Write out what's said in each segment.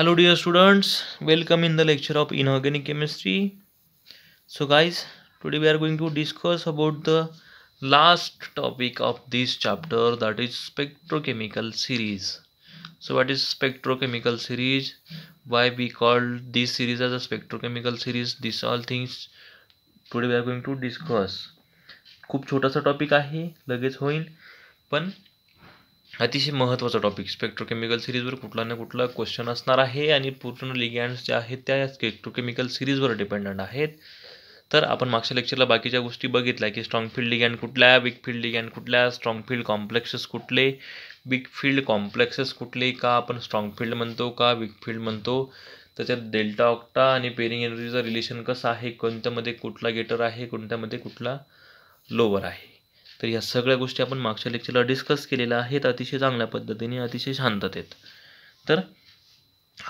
Hello dear students welcome in the lecture of inorganic chemistry so guys today we are going to discuss about the last topic of this chapter that is spectrochemical series so what is spectrochemical series why be called this series as a spectrochemical series this all things today we are going to discuss खूब छोटा सा topic है लगे होईल अतिशय महत्त्वाचा topic spectrochemical सिरीजवर कुठला ना कुठला क्वेश्चन असणार आहे आणि पूर्ण लिगँड्स ज्या आहेत त्या स्पेक्ट्रोकेमिकल सिरीजवर डिपेंडंट आहेत तर आपण मागच्या लेक्चरला बाकीच्या गोष्टी बघितल्या की स्ट्रॉंग फील्ड लिगँड कुठल्या बिग फील्ड लिगँड कुठल्या स्ट्रॉंग फील्ड कॉम्प्लेक्सेस कुठले बिग फील्ड कॉम्प्लेक्सेस कुठले का आपण स्ट्रॉंग फील्ड म्हणतो का बिग फील्ड म्हणतो त्याच्यात डेल्टा ऑक्टा आणि पेरिंग एनर्जीचा रिलेशन कसं आहे कोणत्यामध्ये कुठला गेटर आहे कोणत्यामध्ये कुठला लोवर आहे तर या सगळ्या गोष्टी आपण मागच्या लेक्चरला डिस्कस केलेल्या आहेत अतिशय चांगल्या पद्धतीने अतिशय शांततेत तर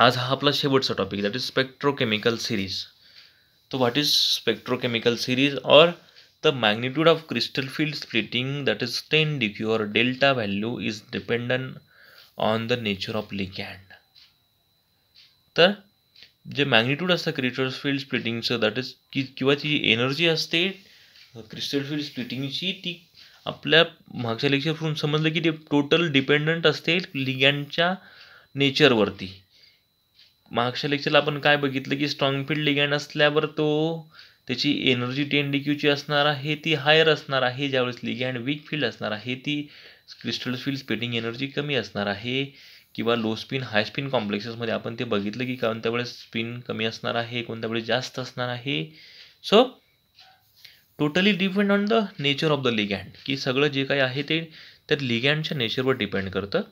आज हा आपला शेवटचा topic that is spectrochemical series तो व्हॉट इज स्पेक्ट्रोकेमिकल सिरीज और the magnitude of crystal field splitting that is ten Dq or delta value is dependent on the nature of ligand तर जे मॅग्निट्यूड असतं क्रिस्टल फील्ड स्प्लिटिंगचं that is की किंवा ती energy असते क्रिस्टल फील्ड स्प्लिटिंगची ती आपल्या मागच्या लेक्चरवरून समजलं की ते टोटल डिपेंडंट असते लिगँडच्या नेचरवरती मागच्या लेक्चरला आपण काय बघितलं की स्ट्रॉंग फील्ड लिगँड असल्यावर तो त्याची एनर्जी टेन डी क्यूची असणार आहे ती हायर असणार आहे ज्यावेळेस लिगँड वीक फील्ड असणार आहे ती क्रिस्टल फील्ड स्पेटिंग एनर्जी कमी असणार आहे किंवा लो स्पिन हाय स्पिन कॉम्प्लेक्सेसमध्ये आपण ते बघितलं की कोणत्या वेळेस स्पिन कमी असणार आहे कोणत्या वेळेस जास्त असणार आहे so totally depend on the nature of the ligand की सगळं जे काही आहे ते त्या लिगँडच्या नेचरवर डिपेंड करतं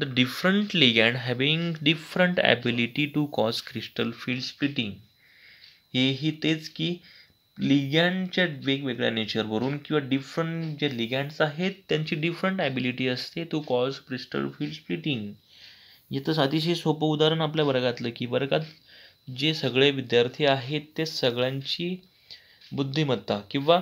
the different ligand having different ability to cause crystal field splitting हेही तेच की लिगँडच्या वेगवेगळ्या नेचरवरून किंवा डिफरंट जे लिगँड्स आहेत त्यांची डिफरंट ॲबिलिटी असते to cause crystal field splitting याचंच अतिशय सोपं उदाहरण आपल्या वर्गातलं की वर्गात जे सगळे विद्यार्थी आहेत ते सगळ्यांची बुद्धिमत्ता किंवा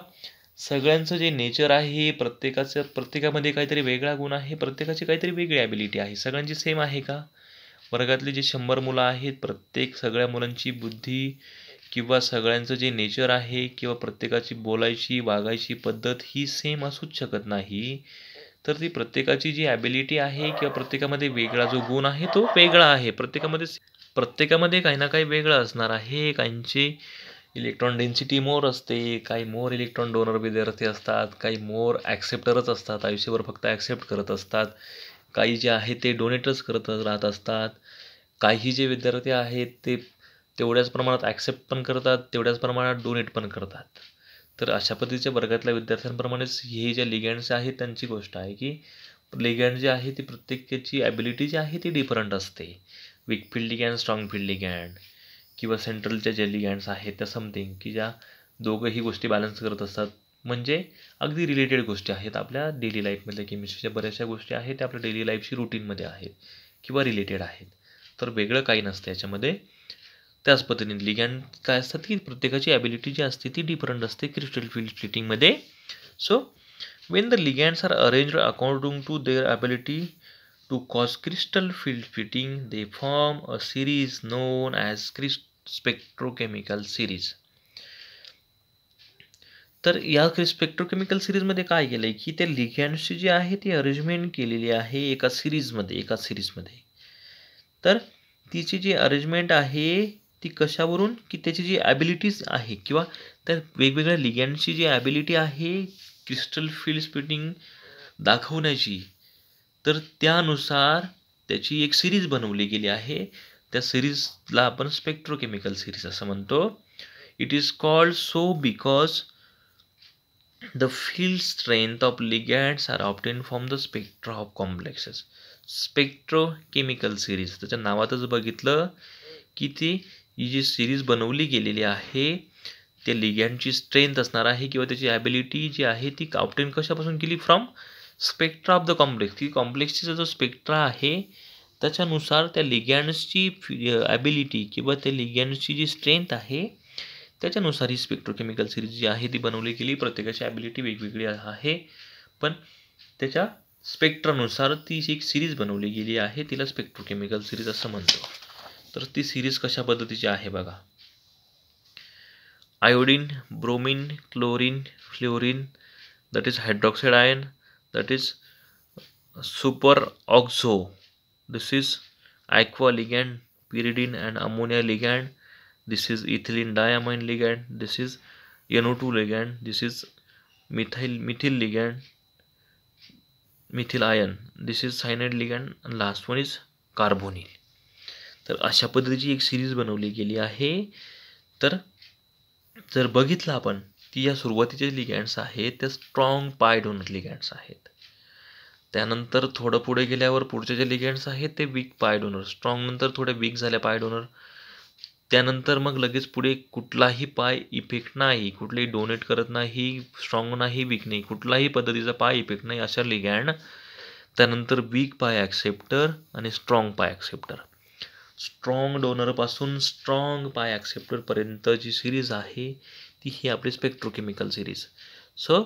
सगळ्यांचं जे नेचर आहे हे प्रत्येकाचं प्रत्येकामध्ये काहीतरी वेगळा गुण आहे प्रत्येकाची काहीतरी वेगळी ॲबिलिटी आहे सगळ्यांची सेम आहे का वर्गातली जे शंभर मुलं आहेत प्रत्येक सगळ्या मुलांची बुद्धी किंवा सगळ्यांचं जे नेचर आहे किंवा प्रत्येकाची बोलायची वागायची पद्धत ही सेम असूच शकत नाही तर ती प्रत्येकाची जी ॲबिलिटी आहे किंवा प्रत्येकामध्ये वेगळा जो गुण आहे तो वेगळा आहे प्रत्येकामध्ये प्रत्येकामध्ये काही ना काही वेगळं असणार आहे काहींचे इलेक्ट्रॉन डेन्सिटी मोर असते काही मोर इलेक्ट्रॉन डोनर विद्यार्थी असतात काही मोर ॲक्सेप्टरच असतात आयुष्यभर फक्त ॲक्सेप्ट करत असतात काही जे आहे ते डोनेटच करत राहत असतात काही जे विद्यार्थी आहेत ते तेवढ्याच प्रमाणात ॲक्सेप्ट पण करतात तेवढ्याच प्रमाणात डोनेट पण करतात तर अशा पद्धतीच्या वर्गातल्या विद्यार्थ्यांप्रमाणेच हे ज्या लिगँड्स आहेत त्यांची गोष्ट आहे की लिगँड जे आहे ती प्रत्येकाची ॲबिलिटी जी आहे ती डिफरंट असते weak field ligand strong field ligand किंवा सेंट्रलच्या जेली लिगँड्स आहेत त्या समथिंग की ज्या दोघंही गोष्टी बॅलन्स करत असतात म्हणजे अगदी रिलेटेड गोष्टी आहेत आपल्या डेली लाईफमधल्या केमिस्ट्रीच्या बऱ्याचशा गोष्टी आहेत त्या आपल्या डेली लाईफशी रुटीनमध्ये आहेत किंवा रिलेटेड आहेत तर वेगळं काही नसतं याच्यामध्ये त्याच पद्धतीने लिगॅन काय असतात की प्रत्येकाची ॲबिलिटी जी असते ती डिफरंट असते क्रिस्टल फील्ड ट्रीटिंगमध्ये so when the ligands are arrange according to their ability To cause crystal field fitting, they form a series known as spectrochemical series. तर या स्पेक्ट्रोकेमिकल सिरीजमध्ये काय केलं आहे की ते लिगॅन्डची जी आहे ती अरेंजमेंट केलेली आहे एका सिरीजमध्ये एका सिरीजमध्ये तर तिची जी अरेंजमेंट आहे ती कशावरून की त्याची जी ॲबिलिटीज आहे किंवा त्या वेगवेगळ्या लिगॅन्डची जी ॲबिलिटी आहे क्रिस्टल फील्ड स्पिटिंग दाखवण्याची तर त्यानुसार त्याची एक सिरीज बनवली गेली आहे त्या सिरीजला आपण स्पेक्ट्रोकेमिकल सिरीज असं म्हणतो it is called so because the field strength of ligands are obtained from the spectra of complexes spectrochemical series त्याच्या नावातच बघितलं की ती ही जी सिरीज बनवली गेलेली आहे त्या लिगॅनची स्ट्रेंथ असणार आहे किंवा त्याची ॲबिलिटी जी आहे ती ऑप्टेन कशापासून केली from spectra of the complex की कॉम्प्लेक्सचा जो स्पेक्ट्रा आहे त्याच्यानुसार त्या लिगॅन्सची ॲबिलिटी किंवा त्या लिगॅन्सची जी स्ट्रेंथ आहे त्याच्यानुसार ही स्पेक्ट्रोकेमिकल सिरीज जी आहे ती बनवली गेली प्रत्येकाची ॲबिलिटी वेगवेगळी आहे पण त्याच्या स्पेक्ट्रानुसार ती एक सिरीज बनवली गेली आहे तिला स्पेक्ट्रोकेमिकल सिरीज असं म्हणतो तर ती सिरीज कशा पद्धतीची आहे बघा iodine bromine chlorine fluorine that is hydroxide ion that is super oxo This is aqua ligand, pyridine and ammonia ligand. This is ethylene diamine ligand. This is NO2 ligand. This is methyl methyl ligand, methyl ion. This is cyanide ligand and last one is carbonyl. तर अशा पद्धतीची एक series बनवली गेली आहे तर जर बघितलं आपण की या सुरुवातीचे लिगँड्स आहेत त्या स्ट्रॉंग पाय डोनर लिगँड्स आहेत त्यानंतर थोडं पुढे गेल्यावर पुढचे जे लिगँड्स आहेत ते वीक पाय डोनर स्ट्रॉंग नंतर थोडे वीक झाले पाय डोनर त्यानंतर मग लगेच पुढे कुठलाही पाय इफेक्ट नाही कुठलेही डोनेट करत नाही स्ट्रॉंग नाही वीक नाही कुठलाही पद्धतीचा पाय इफेक्ट नाही अशा लिगँड त्यानंतर वीक पाय ॲक्सेप्टर आणि strong pi acceptor strong डोनरपासून strong पाय ॲक्सेप्टरपर्यंत जी सिरीज आहे ती ही आपली स्पेक्ट्रोकेमिकल सिरीज सो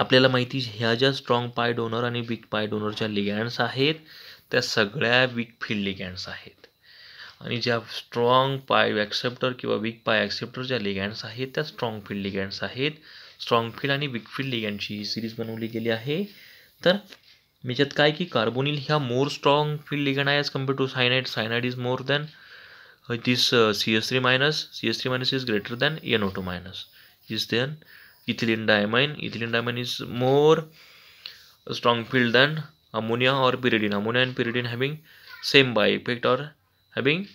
आपल्याला माहिती ह्या ज्या स्ट्रॉंग पाय डोनर आणि वीक पाय डोनरच्या लिगँड्स आहेत त्या सगळ्या वीक फील्ड लिगॅन्ड्स आहेत आणि ज्या स्ट्रॉंग पाय ॲक्सेप्टर किंवा वीक पाय ॲक्सेप्टरच्या ज्या लिगॅन्ड्स आहेत त्या स्ट्रॉंग फील्ड लिगॅन्ड्स आहेत स्ट्रॉंग फील्ड आणि वीक फील्ड लिगॅन्डची ही सिरीज बनवली गेली आहे तर ज्यात काय की कार्बोनिल ह्या मोर स्ट्रॉंग फील्ड लिगॅन आहे as compare to cyanide cyanide is more than this uh, 3 minus Cs 3 minus is greater than NO2 minus is then ethylene diamine ethylene diamine is more strong field than ammonia or pyridine ammonia and pyridine having same by effect or having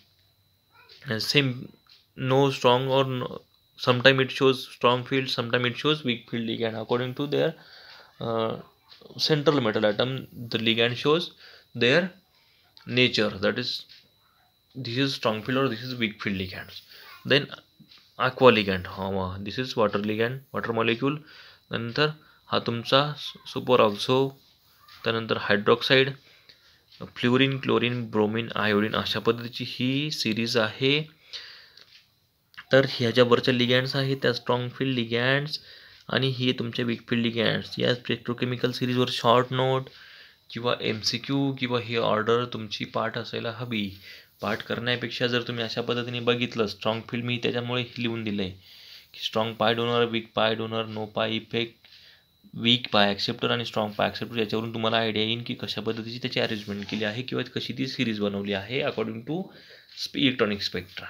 uh, same no strong or no, sometime it shows strong field sometime it shows weak field ligand according to their uh, central metal atom the ligand shows their nature that is this is strong field or this is weak field ligands then aqua ligand हा this is water ligand water molecule नंतर हा तुमचा super also त्यानंतर hydroxide fluorine chlorine bromine iodine अशा पद्धतीची ही series आहे तर ह्या ज्या लिगँड्स आहेत त्या स्ट्रॉंग फील्ड लिगँड्स आणि ही तुमचे वीक फील्ड लिगँड्स या पेट्रोकेमिकल सिरीजवर शॉर्ट नोट किंवा एम सी क्यू किंवा ही ऑर्डर तुमची पाठ असायला हवी पाठ करण्यापेक्षा जर तुम्ही अशा पद्धतीने बघितलं स्ट्रॉंग फील्ड मी त्याच्यामुळे लिहून दिलं आहे की strong pi donor weak pi donor no pi effect weak pi acceptor आणि स्ट्रॉंग पाय ॲक्सेप्टर याच्यावरून तुम्हाला आयडिया येईल की कशा पद्धतीची त्याची अरेंजमेंट केली आहे किंवा कशी ती सिरीज बनवली आहे अकॉर्डिंग टू इलेक्ट्रॉनिक स्पेक्ट्रा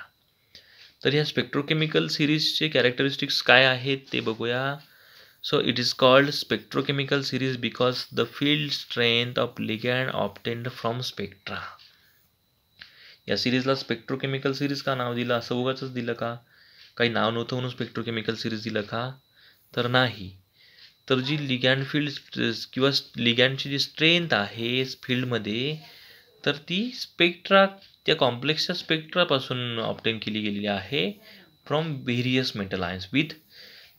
तर ह्या स्पेक्ट्रोकेमिकल सिरीजचे कॅरेक्टरिस्टिक्स काय आहेत ते बघूया so it is called spectrochemical series because the field strength of ligand obtained from spectra या सिरीजला स्पेक्ट्रोकेमिकल सिरीज का नाव दिलं असं उगाचंच दिलं का काही नाव नव्हतं म्हणून स्पेक्ट्रोकेमिकल सिरीज दिलं का तर नाही तर जी लिगॅन फील्ड किंवा लिगॅन्डची जी स्ट्रेंथ आहे फील्डमध्ये तर ती स्पेक्ट्रा त्या कॉम्प्लेक्सच्या स्पेक्ट्रापासून ऑप्टेन केली गेलेली आहे from various metal ions with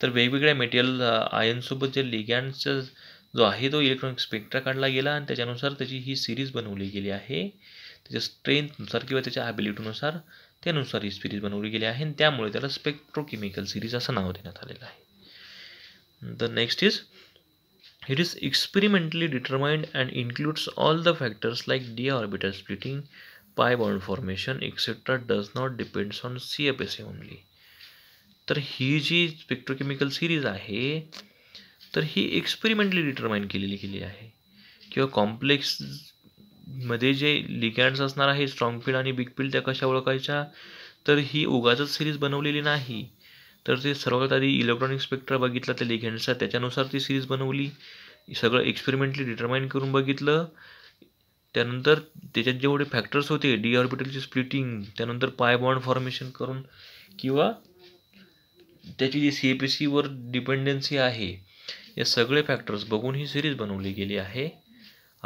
तर वेगवेगळ्या मेटल आयन्ससोबत uh, जे लिगॅन्सचा जो आहे तो इलेक्ट्रॉनिक स्पेक्ट्रा काढला गेला आणि त्याच्यानुसार त्याची ही सिरीज बनवली गेली आहे त्याच्या स्ट्रेंथनुसार किंवा त्याच्या ॲबिलिटीनुसार त्यानुसार ही सिरीज बनवली गेली आहे आणि त्यामुळे त्याला स्पेक्ट्रोकेमिकल सिरीज असं नाव देण्यात आलेलं आहे the next is it is experimentally determined and includes all the factors like D orbital splitting pi bond formation etcetera does not depends on C F S A only तर ही जी spectrochemical series आहे तर ही experimentally determine केलेली गेली आहे किंवा complex मध्ये जे हँड्स असणार आहे स्ट्रॉंग फील्ड आणि बिग फील्ड त्या कशा ओळखायच्या तर ही उगाचच सिरीज बनवलेली नाही तर ते सर्वात आधी इलेक्ट्रॉनिक स्पेक्ट्रा बघितला त्या लिगँड्सचा त्याच्यानुसार ती सिरीज बनवली सगळं एक्सपेरिमेंटली डिटरमाइन करून बघितलं त्यानंतर त्याच्यात जेवढे फॅक्टर्स होते डी ऑर्बिटलची स्प्लिटिंग त्यानंतर पाय बॉन्ड फॉर्मेशन करून किंवा त्याची जी सी ए पी सीवर डिपेंडन्सी आहे या सगळे फॅक्टर्स बघून ही सिरीज बनवली गेली आहे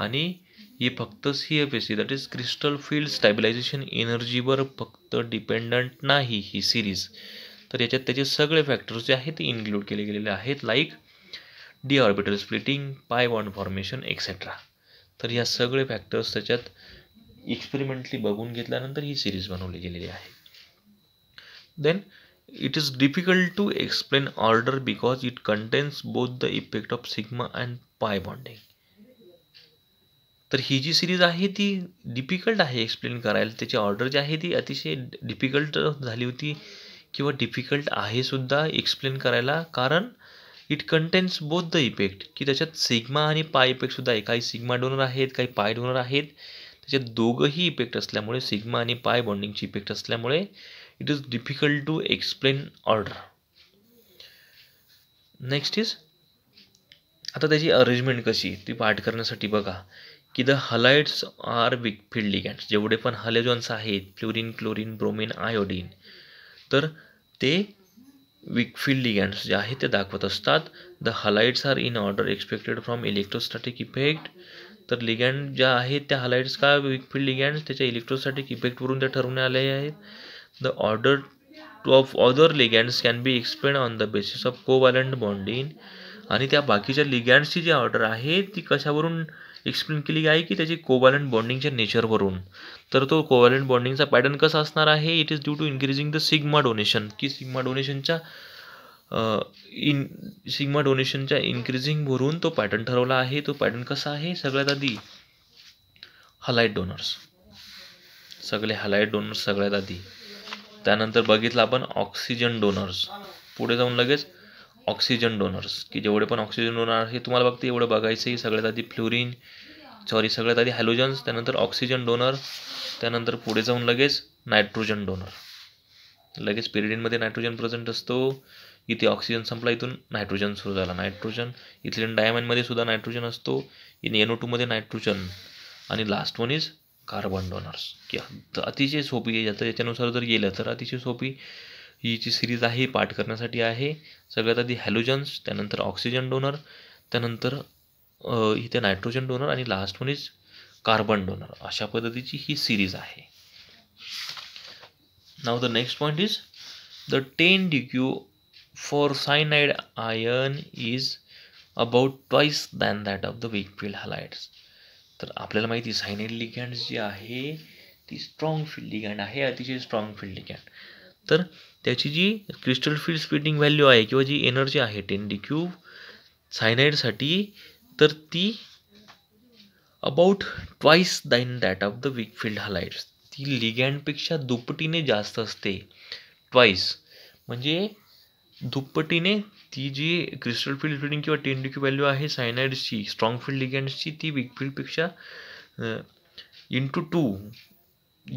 आणि ही फक्त C F S C that is crystal field stabilization एनर्जीवर फक्त डिपेंडंट नाही ही सिरीज तर याच्यात त्याचे सगळे फॅक्टर्स जे आहेत ते इन्क्लूड केले गेलेले आहेत like D orbital splitting pi bond formation etcetera तर या सगळे फॅक्टर्स त्याच्यात एक्सपेरिमेंटली बघून घेतल्यानंतर ही सिरीज बनवली गेलेली आहे then it is difficult to explain order because it contains both the effect of sigma and pi bonding तर ही जी सिरीज आहे ती डिफिकल्ट आहे एक्सप्लेन करायला त्याची ऑर्डर जी आहे ती अतिशय डिफिकल्ट झाली होती किंवा डिफिकल्ट आहे सुद्धा एक्सप्लेन करायला कारण it contains both the effect की त्याच्यात सिग्मा आणि पाय इफेक्टसुद्धा आहे काही सिग्मा डोनर आहेत काही पाय डोनर आहेत त्याच्यात दोघंही इफेक्ट असल्यामुळे सिग्मा आणि पाय बॉन्डिंगची इफेक्ट असल्यामुळे it is difficult to explain order next is आता त्याची अरेंजमेंट कशी ती पाठ करण्यासाठी बघा की the halides are weak field ligands जेवढे पण हॅलोजन्स आहेत फ्लोरीन क्लोरीन ब्रोमिन आयोडीन तर ते विकफिल्ड लिगँड्स जे आहेत ते दाखवत असतात the halides are in order expected from electrostatic effect तर लिगँड ज्या आहेत त्या हलाइट्स का विकफिल्ड लिगँड्स त्याच्या इलेक्ट्रोस्टॅटिक इफेक्टवरून ते ठरवण्यात आले आहेत the order to of other ligands can be explain on the basis of covalent bonding आणि त्या बाकीच्या लिगँड्सची जी ऑर्डर आहे ती कशावरून एक्सप्लेन केली आहे की त्याची कोवॅलंट बॉन्डिंगच्या नेचरवरून तर तो कोवॅलंट बॉन्डिंगचा पॅटर्न कसा असणार आहे it is due to increasing the sigma donation की सिग्मा डोनेशनच्या इन सिग्मा डोनेशनच्या इन्क्रीजिंगवरून तो पॅटर्न ठरवला आहे तो पॅटर्न कसा आहे सगळ्यात आधी हलाईट डोनर्स सगळे हलाईट डोनर्स सगळ्यात आधी त्यानंतर बघितलं आपण ऑक्सिजन डोनर्स पुढे जाऊन लगेच ऑक्सिजन डोनर्स की जेवढे पण ऑक्सिजन डोनर हे तुम्हाला बघते एवढं बघायचं आहे सगळ्यात आधी फ्लोरीन सॉरी सगळ्यात आधी हॅलोजन्स त्यानंतर ऑक्सिजन डोनर त्यानंतर पुढे जाऊन लगेच नायट्रोजन डोनर लगेच पिरिडिनमध्ये नायट्रोजन प्रेझेंट असतो इथे ऑक्सिजन संपला इथून नायट्रोजन सुरू झाला नायट्रोजन इथले डायमंडमध्ये सुद्धा नायट्रोजन असतो इन एनो टूमध्ये नायट्रोजन आणि last one is carbon donors की अतिशय सोपी आहे याचं याच्यानुसार जर गेलं तर अतिशय सोपी ही जी सिरीज आहे पाठ करण्यासाठी आहे सगळ्यात आधी हॅलोजन्स त्यानंतर ऑक्सिजन डोनर त्यानंतर इथे नायट्रोजन डोनर आणि लास्ट म्हणजेच इज कार्बन डोनर अशा पद्धतीची ही सिरीज आहे नाव the next point is the ten Dq for cyanide ion is about twice than that of the weak field halides तर आपल्याला माहिती सायनाईड लिगँड जी आहे ती स्ट्रॉंग फील्ड लिगँड आहे अतिशय स्ट्रॉंग फील्ड लिगँड तर त्याची जी क्रिस्टल फील्ड स्पीडिंग व्हॅल्यू आहे किंवा जी एनर्जी आहे टेन डी क्यूब सायनाईडसाठी तर ती about twice than that of the weak field halides ती लिगँडपेक्षा दुप्पटीने जास्त असते ट्वाईस म्हणजे दुप्पटीने ती जी क्रिस्टल फील्ड फिल्डिंग किंवा टेन क्यू व्हॅल्यू आहे सायनाईड्सची स्ट्रॉंग फील्ड लिगँडची ती वीक फील्डपेक्षा इंटू टू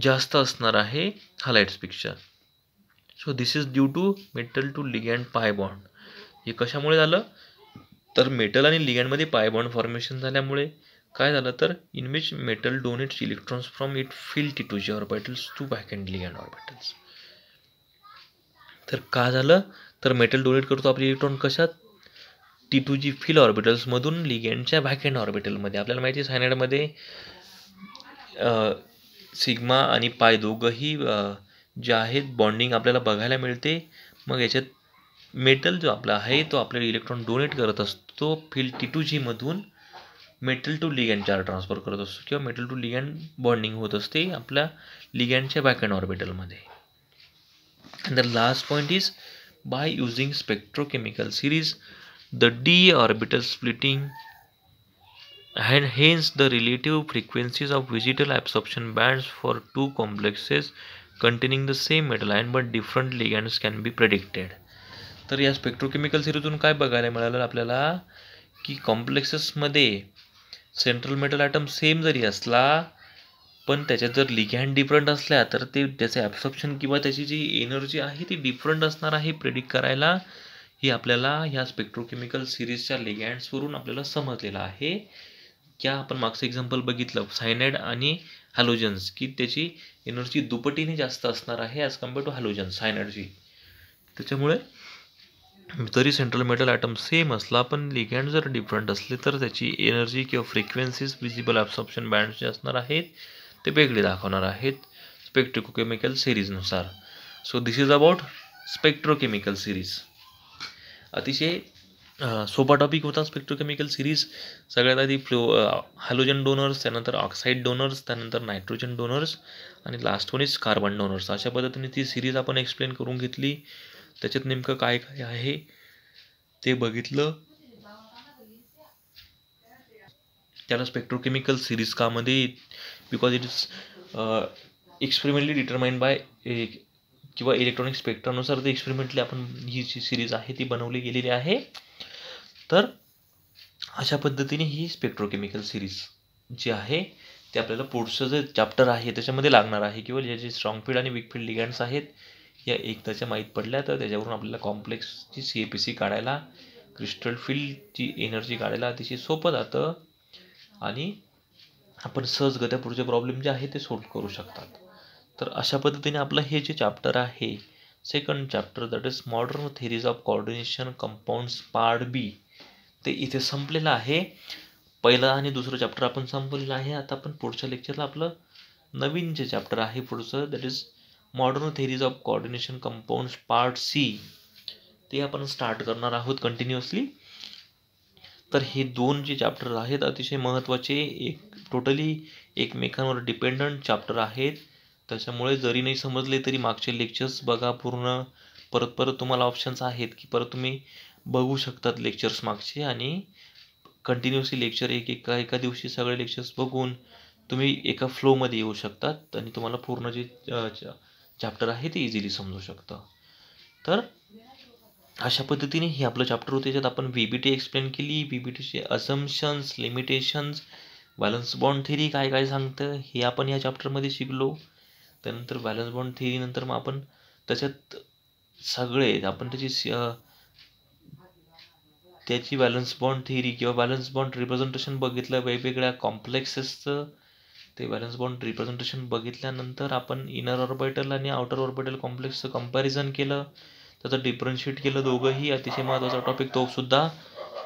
जास्त असणार आहे हालाईट्सपेक्षा so this is due to metal to ligand pi bond हे कशामुळे झालं तर मेटल आणि लिगँडमध्ये पाय बॉन्ड फॉर्मेशन झाल्यामुळे काय झालं तर in which metal donates electrons from it to G orbitals to back and ligand orbitals तर का झालं तर मेटल डोनेट करतो आपले इलेक्ट्रॉन कशात टी टू जी फिल ऑर्बिटल्समधून लिगँडच्या अँड ऑर्बिटलमध्ये आपल्याला माहिती आहे सायनाईडमध्ये सिग्मा आणि पाय दोघंही जे आहेत बॉन्डिंग आपल्याला बघायला मिळते मग याच्यात मेटल जो आपला आहे तो आपल्याला इलेक्ट्रॉन डोनेट करत असतो फिल टी टू जीमधून मेटल टू लिगँड चार ट्रान्सफर करत असतो किंवा मेटल टू लिगँड बॉन्डिंग होत असते आपल्या लिगँडच्या बॅक अँड ऑर्बिटलमध्ये the last point is by using spectrochemical series the D orbital splitting hand hence the relative frequencies of visible absorption bands for two complexes containing the same metal and but different ligands can be predicted तर या spectrochemical सिरीजून काय बघायला मिळालं आपल्याला की कॉम्प्लेक्सेसमध्ये central metal atom same जरी असला पण त्याच्यात जर लिगँड डिफरंट असल्या तर ते त्याचे ॲब्सॉप्शन किंवा त्याची जी एनर्जी आहे ती डिफरंट असणार आहे प्रेडिक्ट करायला ही आपल्याला ह्या स्पेक्ट्रोकेमिकल सिरीजच्या लिगँड्सवरून आपल्याला समजलेलं आहे क्या आपण मागचं एक्झाम्पल बघितलं सायनाईड आणि हॅलोजन्स की त्याची एनर्जी दुपटीने जास्त असणार आहे ॲज कम्पेअर टू हॅलोजन्स हा एनर्जी त्याच्यामुळे जरी सेंट्रल मेटल ॲटम सेम असला पण लिगँड जर डिफरंट असले तर त्याची एनर्जी किंवा फ्रिक्वेन्सीज विजिबल ॲब्सॉप्शन बँड्स जे असणार आहेत ते वेगळे दाखवणार आहेत स्पेक्ट्रोकेमिकल सिरीजनुसार so this is about spectrochemical series अतिशय सोपा टॉपिक होता स्पेक्ट्रोकेमिकल सिरीज सगळ्यात आधी फ्लो हॅलोजन डोनर्स त्यानंतर ऑक्साईड डोनर्स त्यानंतर नायट्रोजन डोनर्स आणि last one is carbon donors अशा पद्धतीने ती सिरीज आपण एक्सप्लेन करून घेतली त्याच्यात नेमकं काय काय आहे ते बघितलं त्याला स्पेक्ट्रोकेमिकल सिरीज का मध्ये because it is experimentally determined by किंवा इलेक्ट्रॉनिक स्पेक्ट्रानुसार ते एक्सपेरिमेंटली आपण ही जी सिरीज आहे ती बनवली गेलेली आहे तर अशा पद्धतीने ही स्पेक्ट्रोकेमिकल सिरीज जी आहे ते आपल्याला पुढचं जे चॅप्टर आहे त्याच्यामध्ये लागणार आहे किंवा ज्या जे स्ट्रॉंग फील्ड आणि वीक फील्ड लिगँड्स आहेत या एकदाच्या माहीत पडल्या तर त्याच्यावरून आपल्याला कॉम्प्लेक्सची सी ए पी सी काढायला क्रिस्टल फील्डची एनर्जी काढायला अतिशय सोपं जातं आणि आपण सहजगत्या पुढचे प्रॉब्लेम जे आहे ते सोल्व करू शकतात तर अशा पद्धतीने आपलं हे जे चॅप्टर आहे second chapter that is modern theories of coordination compound part B ते इथे संपलेलं आहे पहिलं आणि दुसरं चॅप्टर आपण संपवलेलं आहे आता आपण पुढच्या लेक्चरला आपलं नवीन जे चॅप्टर आहे पुढचं that is modern theories of coordination compound part C ते आपण स्टार्ट करणार आहोत कंटिन्युअसली तर हे दोन जे चॅप्टर आहेत अतिशय महत्त्वाचे एक टोटली एकमेकांवर डिपेंडंट चॅप्टर आहेत त्याच्यामुळे जरी नाही समजले तरी मागचे लेक्चर्स बघा पूर्ण परत परत तुम्हाला ऑप्शन्स आहेत की परत तुम्ही बघू शकतात लेक्चर्स मागचे आणि कंटिन्युअसली लेक्चर एक एका एका दिवशी सगळे लेक्चर्स बघून तुम्ही एका फ्लोमध्ये येऊ शकतात आणि तुम्हाला पूर्ण जे चॅप्टर आहे ते इझिली समजू शकतं तर अशा पद्धतीने हे आपलं चॅप्टर होते त्याच्यात आपण व्ही बी टी एक्सप्लेन केली व्ही बी टीचे assumptions limitations valence bond theory काय काय सांगतं हे आपण या चॅप्टरमध्ये शिकलो त्यानंतर बॅलन्स बॉन्ड नंतर मग आपण त्याच्यात सगळे आपण त्याची त्याची बॅलन्स बॉन्ड थिअरी किंवा बॅलन्स बॉन्ड रिप्रेझेंटेशन बघितलं वेगवेगळ्या कॉम्प्लेक्सेसचं ते बॅलन्स बॉन्ड रिप्रेझेंटेशन बघितल्यानंतर आपण इनर ऑर्बिटल आणि आउटर ऑर्बिटल कॉम्प्लेक्सचं कंपॅरिझन केलं त्याचं डिफरन्शिएट केलं दोघंही अतिशय महत्त्वाचा टॉपिक तो सुद्धा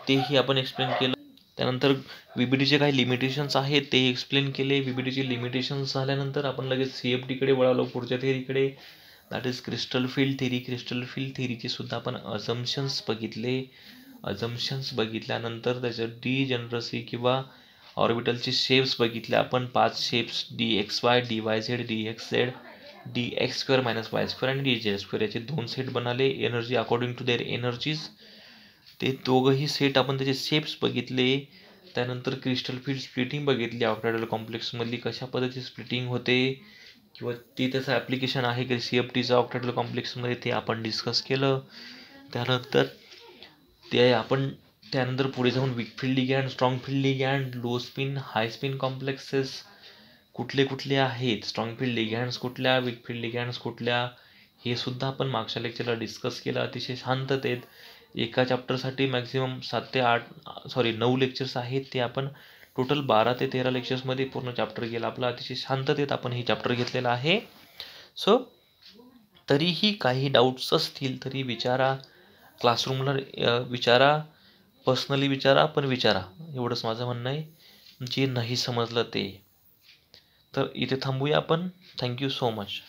तेही आपण एक्सप्लेन केलं त्यानंतर व्ही बी डीचे काही लिमिटेशन्स आहेत ते एक्सप्लेन केले व्ही बी डीचे लिमिटेशन्स झाल्यानंतर आपण लगेच सी एफ डीकडे वळालो पुढच्या थेरीकडे that is crystal field theory crystal field थेरीचे सुद्धा आपण अजम्प्शन्स बघितले अझम्पशन्स बघितल्यानंतर त्याच्या डी जनरसी किंवा ऑर्बिटलचे शेप्स बघितले आपण पाच shapes D X Y D Y Z D X Z D X square minus Y square आणि डी जे स्क्वेअर याचे दोन सेट बनाले energy according to their energies ते दोघंही सेट आपण त्याचे सेप्स बघितले त्यानंतर क्रिस्टल फील्ड स्प्लिटिंग बघितली ऑपरेटर कॉम्प्लेक्समधली कशा पद्धतीची स्प्लिटिंग होते किंवा ते त्याचं ॲप्लिकेशन आहे की सी एफ टीचं ऑपरेटर कॉम्प्लेक्समध्ये ते आपण डिस्कस केलं त्यानंतर ते आपण त्यानंतर पुढे जाऊन weak field and strong field and low spin high spin complexes कुठले कुठले आहेत स्ट्रॉंग फील्ड लिगँड्स कुठल्या वीक फील्ड हँड्स कुठल्या हे सुद्धा आपण मागच्या लेक्चरला डिस्कस केलं अतिशय शांततेत एका चॅप्टरसाठी मॅक्झिमम सात ते आठ सॉरी नऊ लेक्चर्स आहेत ते आपण टोटल बारा ते तेरा लेक्चर्समध्ये पूर्ण चॅप्टर गेला आपला अतिशय शांततेत आपण हे चॅप्टर घेतलेला आहे सो तरीही काही डाऊट्स असतील तरी विचारा क्लासरूमला विचारा पर्सनली विचारा पण विचारा एवढंच माझं म्हणणं आहे जे नाही समजलं ते तर इथे थांबूया आपण थँक्यू सो मच